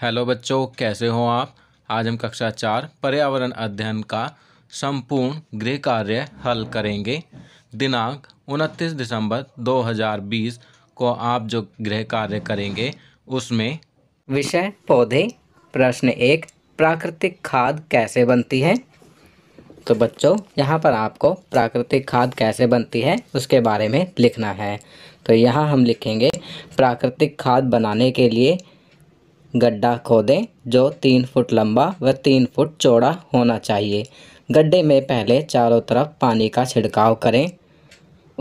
hello बच्चों कैसे हो आप आज हम कक्षा चार पर्यावरण अध्ययन का संपूर्ण गृह कार्य हल करेंगे दिनांक उनतीस दिसंबर 2020 को आप जो गृह कार्य करेंगे उसमें विषय पौधे प्रश्न एक प्राकृतिक खाद कैसे बनती है तो बच्चों यहाँ पर आपको प्राकृतिक खाद कैसे बनती है उसके बारे में लिखना है तो यहाँ हम लिखेंगे प्राकृतिक खाद बनाने के लिए गड्ढा खोदें जो तीन फुट लंबा व तीन फुट चौड़ा होना चाहिए गड्ढे में पहले चारों तरफ पानी का छिड़काव करें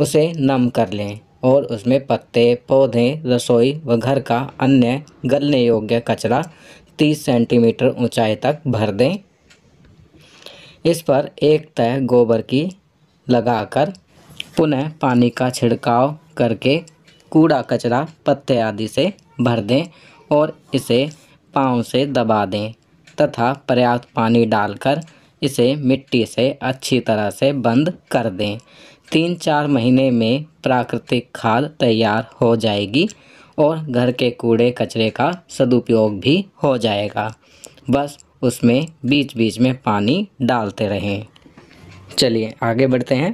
उसे नम कर लें और उसमें पत्ते पौधे रसोई व घर का अन्य गलने योग्य कचरा 30 सेंटीमीटर ऊंचाई तक भर दें इस पर एक तय गोबर की लगाकर पुनः पानी का छिड़काव करके कूड़ा कचरा पत्ते आदि से भर दें और इसे पाँव से दबा दें तथा पर्याप्त पानी डालकर इसे मिट्टी से अच्छी तरह से बंद कर दें तीन चार महीने में प्राकृतिक खाद तैयार हो जाएगी और घर के कूड़े कचरे का सदुपयोग भी हो जाएगा बस उसमें बीच बीच में पानी डालते रहें चलिए आगे बढ़ते हैं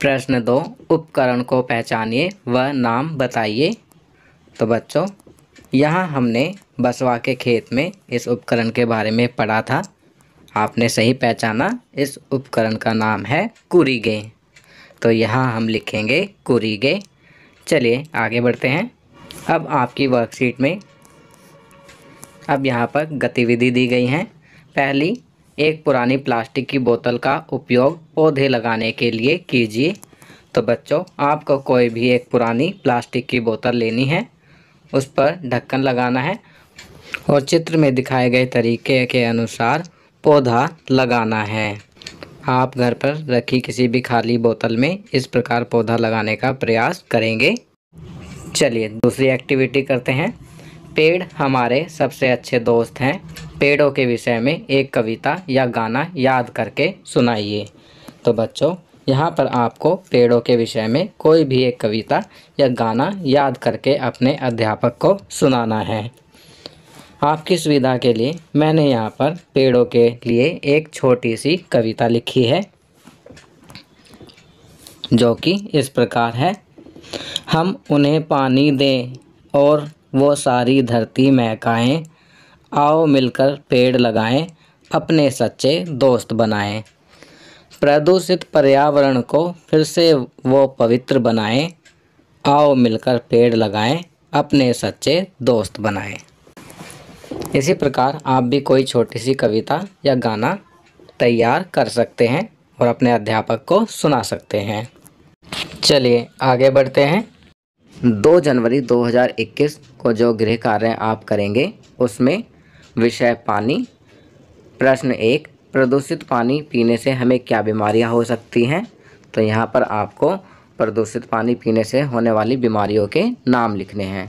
प्रश्न दो उपकरण को पहचानिए व नाम बताइए तो बच्चों यहाँ हमने बसवा के खेत में इस उपकरण के बारे में पढ़ा था आपने सही पहचाना इस उपकरण का नाम है कुरीगे तो यहाँ हम लिखेंगे कुरीगे चलिए आगे बढ़ते हैं अब आपकी वर्कशीट में अब यहाँ पर गतिविधि दी गई हैं पहली एक पुरानी प्लास्टिक की बोतल का उपयोग पौधे लगाने के लिए कीजिए तो बच्चों आपको कोई भी एक पुरानी प्लास्टिक की बोतल लेनी है उस पर ढक्कन लगाना है और चित्र में दिखाए गए तरीके के अनुसार पौधा लगाना है आप घर पर रखी किसी भी खाली बोतल में इस प्रकार पौधा लगाने का प्रयास करेंगे चलिए दूसरी एक्टिविटी करते हैं पेड़ हमारे सबसे अच्छे दोस्त हैं पेड़ों के विषय में एक कविता या गाना याद करके सुनाइए तो बच्चों यहाँ पर आपको पेड़ों के विषय में कोई भी एक कविता या गाना याद करके अपने अध्यापक को सुनाना है आपकी सुविधा के लिए मैंने यहाँ पर पेड़ों के लिए एक छोटी सी कविता लिखी है जो कि इस प्रकार है हम उन्हें पानी दें और वो सारी धरती महकाएं आओ मिलकर पेड़ लगाएं अपने सच्चे दोस्त बनाएं प्रदूषित पर्यावरण को फिर से वो पवित्र बनाएं आओ मिलकर पेड़ लगाएं अपने सच्चे दोस्त बनाएं इसी प्रकार आप भी कोई छोटी सी कविता या गाना तैयार कर सकते हैं और अपने अध्यापक को सुना सकते हैं चलिए आगे बढ़ते हैं 2 जनवरी 2021 को जो गृह कार्य आप करेंगे उसमें विषय पानी प्रश्न एक प्रदूषित पानी पीने से हमें क्या बीमारियां हो सकती हैं तो यहाँ पर आपको प्रदूषित पानी पीने से होने वाली बीमारियों के नाम लिखने हैं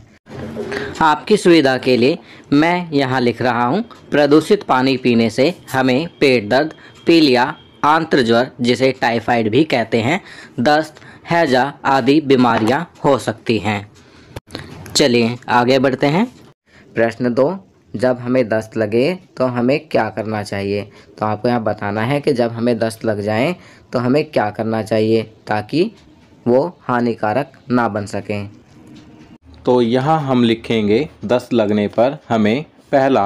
आपकी सुविधा के लिए मैं यहाँ लिख रहा हूँ प्रदूषित पानी पीने से हमें पेट दर्द पीलिया ज्वर जिसे टाइफाइड भी कहते हैं दस्त हैजा आदि बीमारियाँ हो सकती हैं चलिए आगे बढ़ते हैं प्रश्न दो जब हमें दस्त लगे तो हमें क्या करना चाहिए तो आपको यहाँ बताना है कि जब हमें दस्त लग जाए तो हमें क्या करना चाहिए ताकि वो हानिकारक ना बन सकें तो यहाँ हम लिखेंगे दस्त लगने पर हमें पहला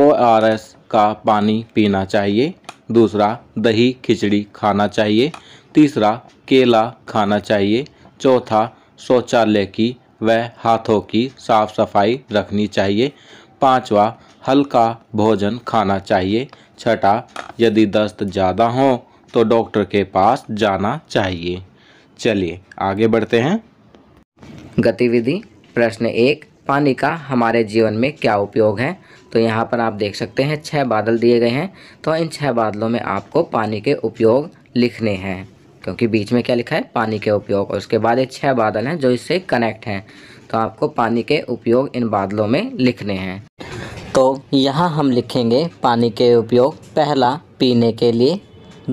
ओ आर एस का पानी पीना चाहिए दूसरा दही खिचड़ी खाना चाहिए तीसरा केला खाना चाहिए चौथा शौचालय की व हाथों की साफ़ सफाई रखनी चाहिए पांचवा हल्का भोजन खाना चाहिए छठा यदि दस्त ज़्यादा हो तो डॉक्टर के पास जाना चाहिए चलिए आगे बढ़ते हैं गतिविधि प्रश्न एक पानी का हमारे जीवन में क्या उपयोग है तो यहाँ पर आप देख सकते हैं छः बादल दिए गए हैं तो इन छः बादलों में आपको पानी के उपयोग लिखने हैं क्योंकि बीच में क्या लिखा है पानी के उपयोग और उसके बाद ये छः बादल हैं जो इससे कनेक्ट हैं तो आपको पानी के उपयोग इन बादलों में लिखने हैं तो यहाँ हम लिखेंगे पानी के उपयोग पहला पीने के लिए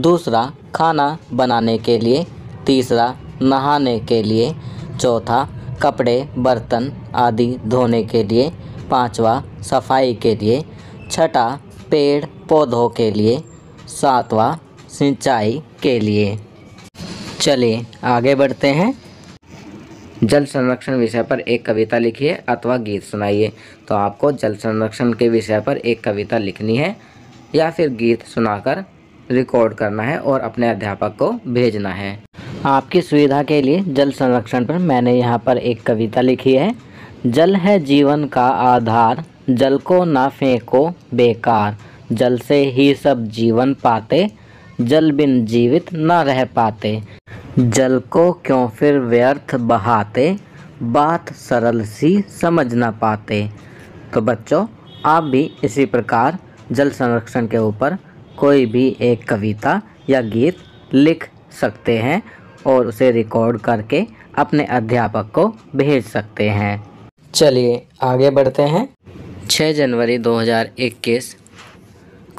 दूसरा खाना बनाने के लिए तीसरा नहाने के लिए चौथा कपड़े बर्तन आदि धोने के लिए पांचवा सफाई के लिए छठा पेड़ पौधों के लिए सातवां सिंचाई के लिए चलिए आगे बढ़ते हैं जल संरक्षण विषय पर एक कविता लिखिए अथवा गीत सुनाइए तो आपको जल संरक्षण के विषय पर एक कविता लिखनी है या फिर गीत सुनाकर रिकॉर्ड करना है और अपने अध्यापक को भेजना है आपकी सुविधा के लिए जल संरक्षण पर मैंने यहाँ पर एक कविता लिखी है जल है जीवन का आधार जल को ना फेंको बेकार जल से ही सब जीवन पाते जल बिन जीवित ना रह पाते जल को क्यों फिर व्यर्थ बहाते बात सरल सी समझ ना पाते तो बच्चों आप भी इसी प्रकार जल संरक्षण के ऊपर कोई भी एक कविता या गीत लिख सकते हैं और उसे रिकॉर्ड करके अपने अध्यापक को भेज सकते हैं चलिए आगे बढ़ते हैं 6 जनवरी 2021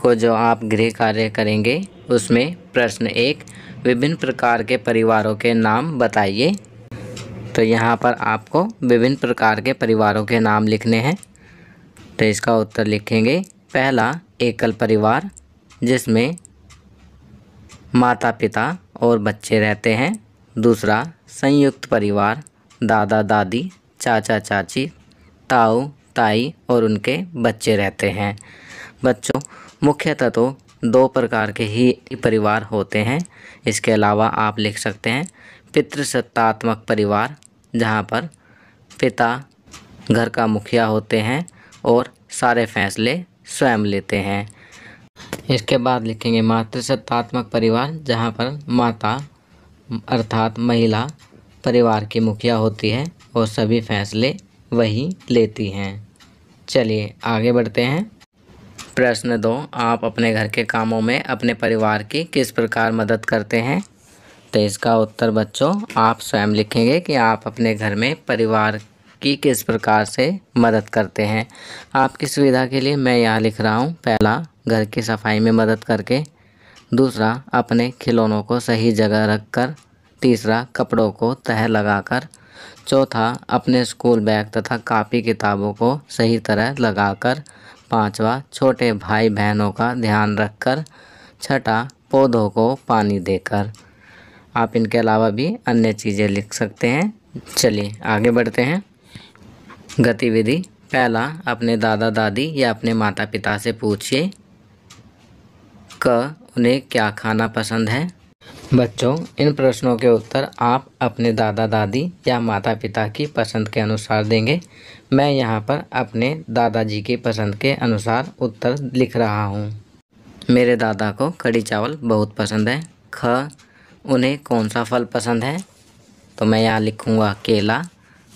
को जो आप गृह कार्य करेंगे उसमें प्रश्न एक विभिन्न प्रकार के परिवारों के नाम बताइए तो यहाँ पर आपको विभिन्न प्रकार के परिवारों के नाम लिखने हैं तो इसका उत्तर लिखेंगे पहला एकल परिवार जिसमें माता पिता और बच्चे रहते हैं दूसरा संयुक्त परिवार दादा दादी चाचा चाची ताऊ ताई और उनके बच्चे रहते हैं बच्चों मुख्यतः तो दो प्रकार के ही परिवार होते हैं इसके अलावा आप लिख सकते हैं पितृसत्तात्मक परिवार जहाँ पर पिता घर का मुखिया होते हैं और सारे फैसले स्वयं लेते हैं इसके बाद लिखेंगे मातृसत्तात्मक परिवार जहाँ पर माता अर्थात महिला परिवार की मुखिया होती है और सभी फैसले वही लेती हैं चलिए आगे बढ़ते हैं प्रश्न दो आप अपने घर के कामों में अपने परिवार की किस प्रकार मदद करते हैं तो इसका उत्तर बच्चों आप स्वयं लिखेंगे कि आप अपने घर में परिवार की किस प्रकार से मदद करते हैं आपकी सुविधा के लिए मैं यहाँ लिख रहा हूँ पहला घर की सफाई में मदद करके दूसरा अपने खिलौनों को सही जगह रखकर तीसरा कपड़ों को तह लगाकर चौथा अपने स्कूल बैग तथा कापी किताबों को सही तरह लगाकर पांचवा छोटे भाई बहनों का ध्यान रखकर छठा पौधों को पानी देकर आप इनके अलावा भी अन्य चीज़ें लिख सकते हैं चलिए आगे बढ़ते हैं गतिविधि पहला अपने दादा दादी या अपने माता पिता से पूछिए क उन्हें क्या खाना पसंद है बच्चों इन प्रश्नों के उत्तर आप अपने दादा दादी या माता पिता की पसंद के अनुसार देंगे मैं यहाँ पर अपने दादाजी की पसंद के अनुसार उत्तर लिख रहा हूँ मेरे दादा को कड़ी चावल बहुत पसंद है ख उन्हें कौन सा फल पसंद है तो मैं यहाँ लिखूँगा केला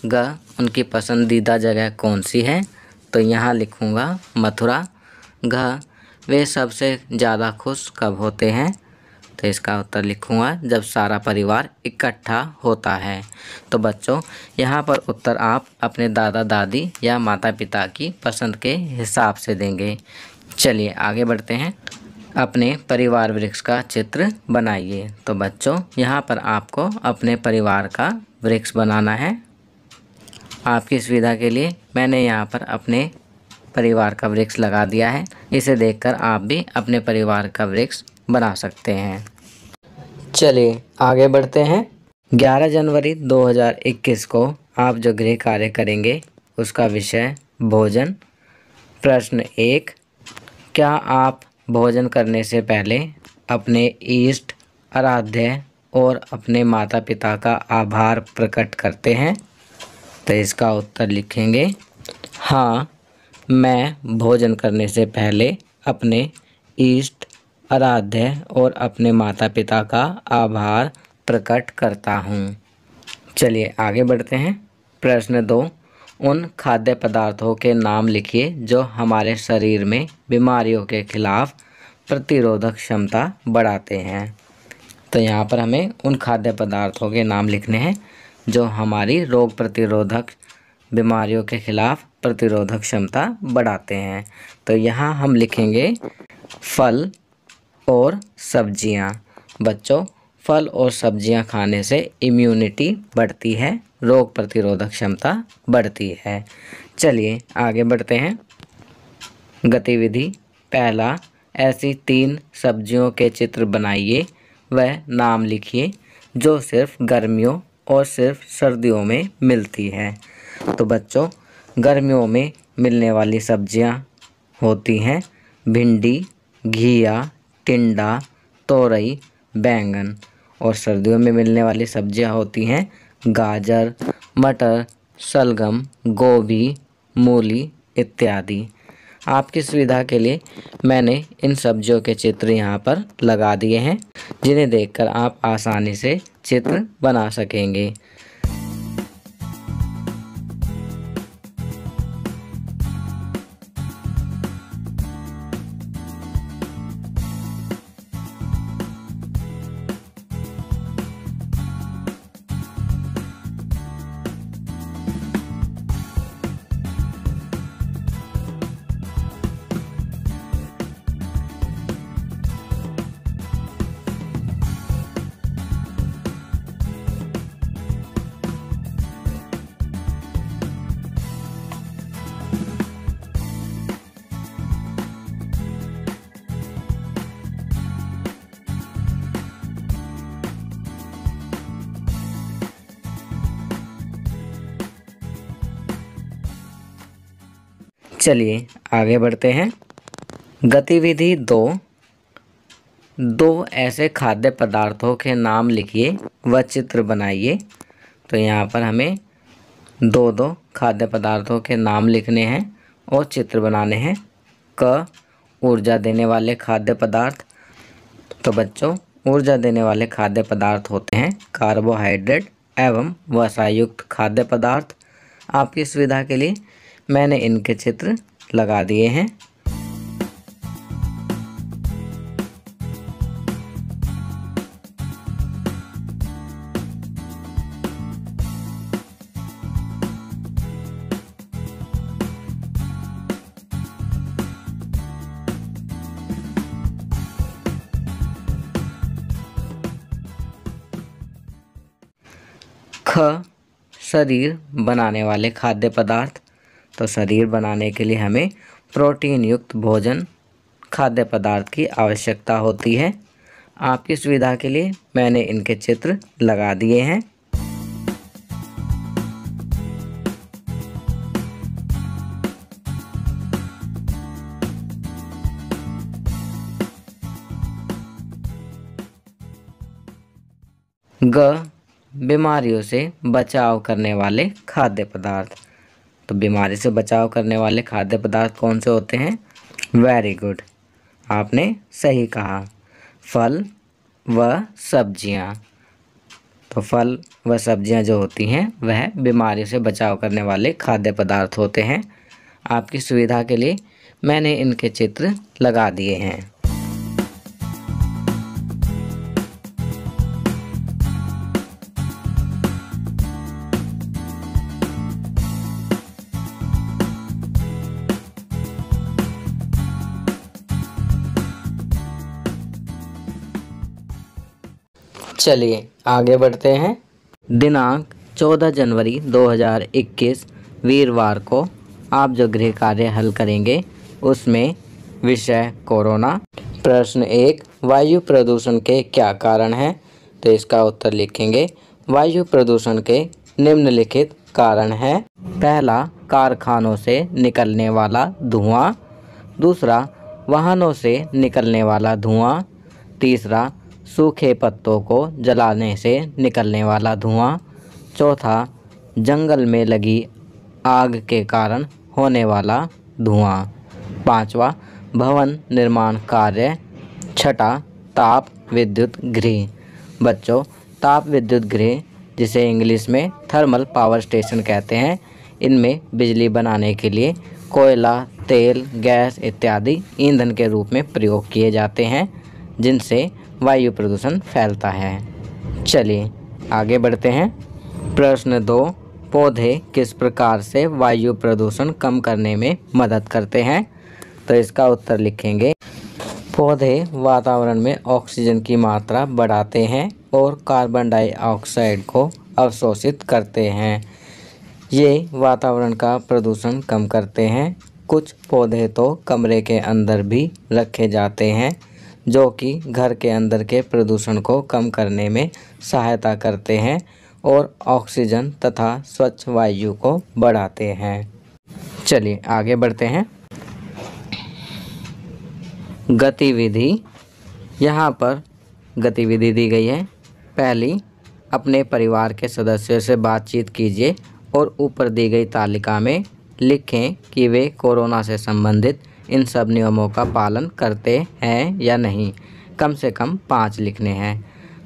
ग उनकी पसंदीदा जगह कौन सी है तो यहाँ लिखूँगा मथुरा घ वे सबसे ज़्यादा खुश कब होते हैं तो इसका उत्तर लिखूँगा जब सारा परिवार इकट्ठा होता है तो बच्चों यहाँ पर उत्तर आप अपने दादा दादी या माता पिता की पसंद के हिसाब से देंगे चलिए आगे बढ़ते हैं अपने परिवार वृक्ष का चित्र बनाइए तो बच्चों यहाँ पर आपको अपने परिवार का वृक्ष बनाना है आपकी सुविधा के लिए मैंने यहाँ पर अपने परिवार का वृक्ष लगा दिया है इसे देखकर आप भी अपने परिवार का वृक्ष बना सकते हैं चलिए आगे बढ़ते हैं 11 जनवरी 2021 को आप जो गृह कार्य करेंगे उसका विषय भोजन प्रश्न एक क्या आप भोजन करने से पहले अपने ईष्ट आराध्य और अपने माता पिता का आभार प्रकट करते हैं तो इसका उत्तर लिखेंगे हाँ मैं भोजन करने से पहले अपने इष्ट आराध्य और अपने माता पिता का आभार प्रकट करता हूँ चलिए आगे बढ़ते हैं प्रश्न दो उन खाद्य पदार्थों के नाम लिखिए जो हमारे शरीर में बीमारियों के खिलाफ प्रतिरोधक क्षमता बढ़ाते हैं तो यहाँ पर हमें उन खाद्य पदार्थों के नाम लिखने हैं जो हमारी रोग प्रतिरोधक बीमारियों के खिलाफ प्रतिरोधक क्षमता बढ़ाते हैं तो यहाँ हम लिखेंगे फल और सब्जियाँ बच्चों फल और सब्जियाँ खाने से इम्यूनिटी बढ़ती है रोग प्रतिरोधक क्षमता बढ़ती है चलिए आगे बढ़ते हैं गतिविधि पहला ऐसी तीन सब्जियों के चित्र बनाइए वह नाम लिखिए जो सिर्फ गर्मियों और सिर्फ सर्दियों में मिलती है तो बच्चों गर्मियों में मिलने वाली सब्जियां होती हैं भिंडी घिया टिंडा तोरई बैंगन और सर्दियों में मिलने वाली सब्जियां होती हैं गाजर मटर शलगम गोभी मूली इत्यादि आपकी सुविधा के लिए मैंने इन सब्जियों के चित्र यहाँ पर लगा दिए हैं जिन्हें देखकर आप आसानी से चित्र बना सकेंगे चलिए आगे बढ़ते हैं गतिविधि दो दो ऐसे खाद्य पदार्थों के नाम लिखिए व चित्र बनाइए तो यहाँ पर हमें दो दो खाद्य पदार्थों के नाम लिखने हैं और चित्र बनाने हैं क ऊर्जा देने वाले खाद्य पदार्थ तो बच्चों ऊर्जा देने वाले खाद्य पदार्थ होते हैं कार्बोहाइड्रेट एवं वसायुक्त खाद्य पदार्थ आपकी सुविधा के लिए मैंने इनके चित्र लगा दिए हैं ख शरीर बनाने वाले खाद्य पदार्थ तो शरीर बनाने के लिए हमें प्रोटीन युक्त भोजन खाद्य पदार्थ की आवश्यकता होती है आपकी सुविधा के लिए मैंने इनके चित्र लगा दिए हैं ग बीमारियों से बचाव करने वाले खाद्य पदार्थ तो बीमारी से बचाव करने वाले खाद्य पदार्थ कौन से होते हैं वेरी गुड आपने सही कहा फल व सब्जियां तो फल व सब्जियां जो होती हैं वह बीमारी से बचाव करने वाले खाद्य पदार्थ होते हैं आपकी सुविधा के लिए मैंने इनके चित्र लगा दिए हैं चलिए आगे बढ़ते हैं दिनांक 14 जनवरी 2021 वीरवार को आप जो गृह कार्य हल करेंगे उसमें विषय कोरोना प्रश्न एक वायु प्रदूषण के क्या कारण हैं तो इसका उत्तर लिखेंगे वायु प्रदूषण के निम्नलिखित कारण है पहला कारखानों से निकलने वाला धुआं दूसरा वाहनों से निकलने वाला धुआं तीसरा सूखे पत्तों को जलाने से निकलने वाला धुआं चौथा जंगल में लगी आग के कारण होने वाला धुआं पांचवा भवन निर्माण कार्य छठा ताप विद्युत गृह बच्चों ताप विद्युत गृह जिसे इंग्लिश में थर्मल पावर स्टेशन कहते हैं इनमें बिजली बनाने के लिए कोयला तेल गैस इत्यादि ईंधन के रूप में प्रयोग किए जाते हैं जिनसे वायु प्रदूषण फैलता है चलिए आगे बढ़ते हैं प्रश्न दो पौधे किस प्रकार से वायु प्रदूषण कम करने में मदद करते हैं तो इसका उत्तर लिखेंगे पौधे वातावरण में ऑक्सीजन की मात्रा बढ़ाते हैं और कार्बन डाइऑक्साइड को अवशोषित करते हैं ये वातावरण का प्रदूषण कम करते हैं कुछ पौधे तो कमरे के अंदर भी रखे जाते हैं जो कि घर के अंदर के प्रदूषण को कम करने में सहायता करते हैं और ऑक्सीजन तथा स्वच्छ वायु को बढ़ाते हैं चलिए आगे बढ़ते हैं गतिविधि यहाँ पर गतिविधि दी गई है पहली अपने परिवार के सदस्यों से बातचीत कीजिए और ऊपर दी गई तालिका में लिखें कि वे कोरोना से संबंधित इन सब नियमों का पालन करते हैं या नहीं कम से कम पाँच लिखने हैं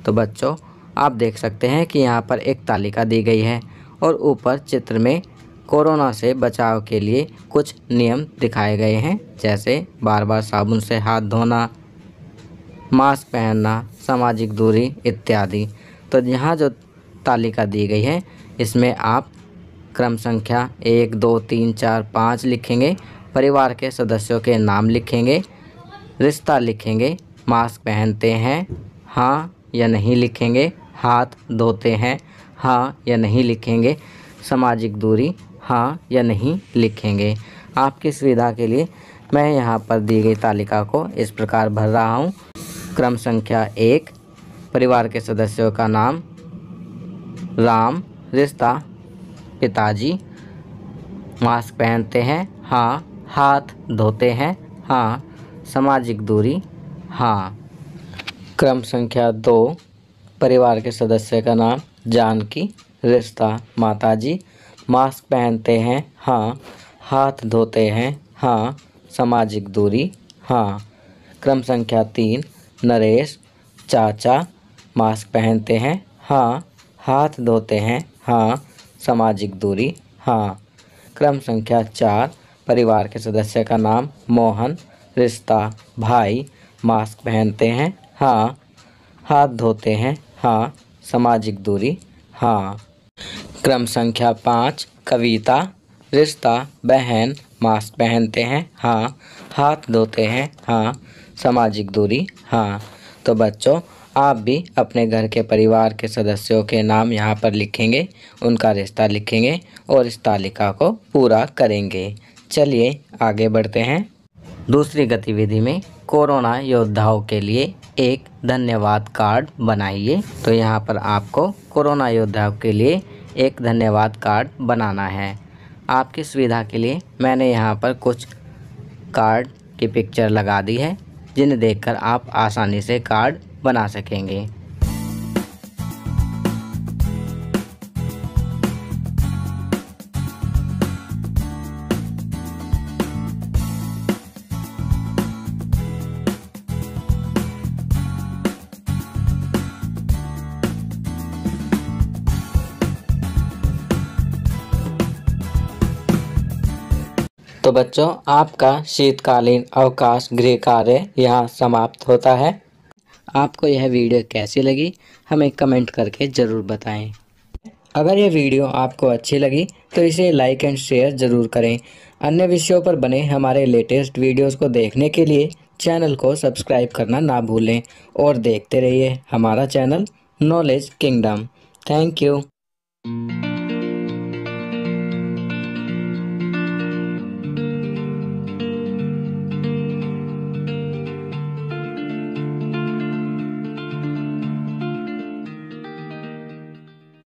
तो बच्चों आप देख सकते हैं कि यहाँ पर एक तालिका दी गई है और ऊपर चित्र में कोरोना से बचाव के लिए कुछ नियम दिखाए गए हैं जैसे बार बार साबुन से हाथ धोना मास्क पहनना सामाजिक दूरी इत्यादि तो यहाँ जो तालिका दी गई है इसमें आप क्रम संख्या एक दो तीन चार पाँच लिखेंगे परिवार के सदस्यों के नाम लिखेंगे रिश्ता लिखेंगे मास्क पहनते हैं हाँ या नहीं लिखेंगे हाथ धोते हैं हाँ या नहीं लिखेंगे सामाजिक दूरी हाँ या नहीं लिखेंगे आपकी सुविधा के लिए मैं यहाँ पर दी गई तालिका को इस प्रकार भर रहा हूँ क्रम संख्या एक परिवार के सदस्यों का नाम राम रिश्ता पिताजी मास्क पहनते हैं हाँ हाथ धोते हैं हाँ सामाजिक दूरी हाँ क्रम संख्या दो परिवार के सदस्य का नाम जानकी रिश्ता माताजी मास्क पहनते हैं हाँ हाथ धोते हैं हाँ सामाजिक दूरी हाँ क्रम संख्या तीन नरेश चाचा मास्क पहनते हैं हाँ हाथ धोते हैं हाँ सामाजिक दूरी हाँ क्रम संख्या चार परिवार के सदस्य का नाम मोहन रिश्ता भाई मास्क पहनते हैं हाँ हाथ धोते हैं हाँ सामाजिक दूरी हाँ क्रम संख्या पाँच कविता रिश्ता बहन मास्क पहनते हैं हाँ हाथ धोते हैं हाँ सामाजिक दूरी हाँ तो बच्चों आप भी अपने घर के परिवार के सदस्यों के नाम यहाँ पर लिखेंगे उनका रिश्ता लिखेंगे और इस तालिका को पूरा करेंगे चलिए आगे बढ़ते हैं दूसरी गतिविधि में कोरोना योद्धाओं के लिए एक धन्यवाद कार्ड बनाइए तो यहाँ पर आपको कोरोना योद्धाओं के लिए एक धन्यवाद कार्ड बनाना है आपकी सुविधा के लिए मैंने यहाँ पर कुछ कार्ड की पिक्चर लगा दी है जिन्हें देखकर आप आसानी से कार्ड बना सकेंगे तो बच्चों आपका शीतकालीन अवकाश गृह कार्य यहाँ समाप्त होता है आपको यह वीडियो कैसी लगी हमें कमेंट करके ज़रूर बताएं अगर यह वीडियो आपको अच्छी लगी तो इसे लाइक एंड शेयर ज़रूर करें अन्य विषयों पर बने हमारे लेटेस्ट वीडियोस को देखने के लिए चैनल को सब्सक्राइब करना ना भूलें और देखते रहिए हमारा channel Knowledge Kingdom thank you